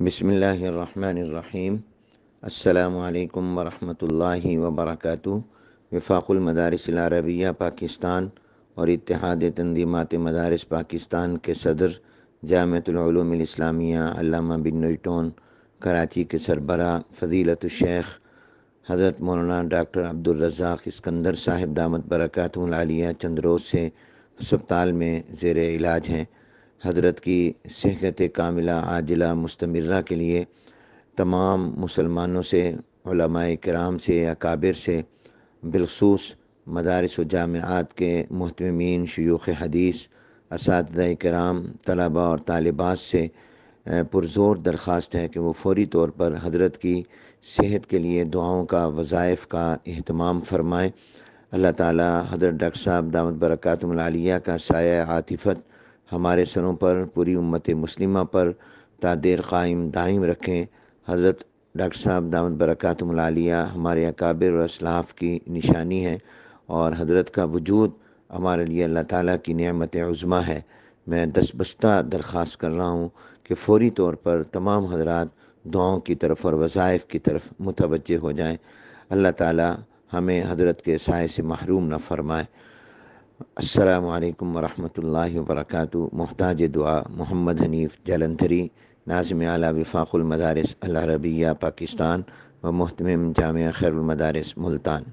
بسم اللہ الرحمن الرحیم السلام علیکم ورحمۃ اللہ وبرکاتہ وفاق المدارس العربیہ پاکستان اور اتحاد تنظیمات مدارس پاکستان کے صدر جامعۃ العلوم الاسلامیہ علامہ بن نیٹون کراچی کے سربراہ فضیلت الشیخ حضرت مولانا ڈاکٹر عبدالرزاق اسکندر صاحب دامت برکاتہ العالیہ چندروز سے ہسپتال میں زیر علاج ہیں حضرت کی صحت کاملہ عاجلہ مستمرہ کے لیے تمام مسلمانوں سے علماء کرام سے اکابر سے بالخصوص مدارس و جامعات کے محتمین شیوخ حدیث اساتذہ کرام طلبہ اور طالبات سے پرزور درخواست ہے کہ وہ فوری طور پر حضرت کی صحت کے لیے دعاؤں کا وظائف کا اہتمام فرمائیں اللہ تعالیٰ حضرت ڈاکٹر صاحب دعوت برکاتم العالیہ کا سایہ عاطفت ہمارے سروں پر پوری امت مسلمہ پر تادیر قائم دائم رکھیں حضرت ڈاکٹر صاحب دعوت برکات ملالیہ ہمارے اکابر و اسلاف کی نشانی ہے اور حضرت کا وجود ہمارے لیے اللہ تعالیٰ کی نعمت عظمہ ہے میں دس بستہ درخواست کر رہا ہوں کہ فوری طور پر تمام حضرات دعاؤں کی طرف اور وظائف کی طرف متوجہ ہو جائیں اللہ تعالیٰ ہمیں حضرت کے سائے سے محروم نہ فرمائے السلام علیکم ورحمۃ اللہ وبرکاتہ محتاج دعا محمد حنیف جلندھری ناظم اعلیٰ وفاق المدارس العربیہ پاکستان و محتم جامعہ خیر المدارس ملتان